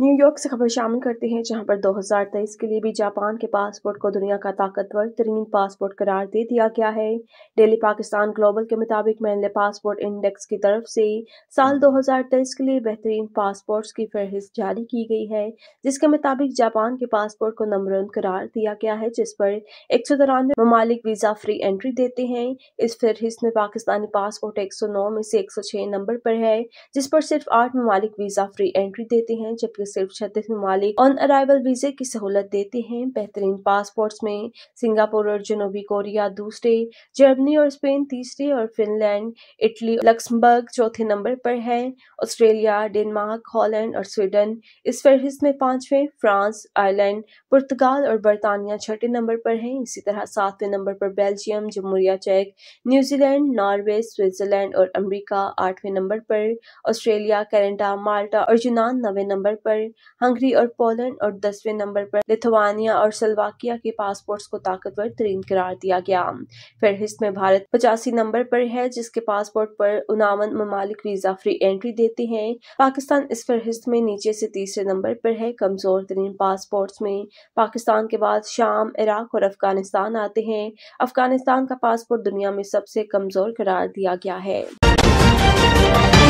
New York से खबर शामिल करते हैं जहां पर 2023 के लिए भी जापान के पासपोर्ट को दुनिया का ताकतवर तरीन पासपोर्ट करार दे दिया गया है डेली पाकिस्तान ग्लोबल के मुताबिक मैनले पासपोर्ट इंडेक्स की तरफ से साल 2023 के लिए बेहतरीन पासपोर्ट्स की फहरिस्त जारी की गई है जिसके मुताबिक जापान के पासपोर्ट को नंबर वन करार दिया गया है जिस पर एक सौ तिरानवे ममालिक वीजा फ्री एंट्री देते हैं इस फहरिस्त में पाकिस्तानी पासपोर्ट एक सौ नौ में से एक सौ छह नंबर पर है जिस पर सिर्फ आठ ममालिक वीजा फ्री एंट्री देते हैं जबकि के सिर्फ छत्तीस ममालिक ऑन अराइवल वीजे की सहूलत देते हैं बेहतरीन पासपोर्ट्स में सिंगापुर और जनूबी कोरिया दूसरे जर्मनी और स्पेन तीसरे और फिनलैंड इटली लक्समबर्ग चौथे नंबर पर है ऑस्ट्रेलिया डेनमार्क हॉलैंड और स्वीडन इस फहरिस्त में पांचवें फ्रांस आयरलैंड पुर्तगाल और बरतानिया छठे नंबर पर है इसी तरह सातवें नंबर पर बेल्जियम जमहूरिया चेक न्यूजीलैंड नॉर्वे स्विट्जरलैंड और अमरीका आठवें नंबर पर ऑस्ट्रेलिया कैनेडा माल्टा और यूनान नवे नंबर पर पर हंगरी और पोलैंड और दसवें नंबर पर लिथुआनिया और सलवाकिया के पासपोर्ट्स को ताकतवर तरीन करार दिया गया फहरिस्त में भारत पचासी नंबर पर है जिसके पासपोर्ट पर उनावन ममालिक वीजा फ्री एंट्री देते हैं पाकिस्तान इस फहरिस्त में नीचे से तीसरे नंबर पर है कमजोर तरीन पासपोर्ट में पाकिस्तान के बाद शाम इराक और अफगानिस्तान आते हैं अफगानिस्तान का पासपोर्ट दुनिया में सबसे कमजोर करार दिया गया है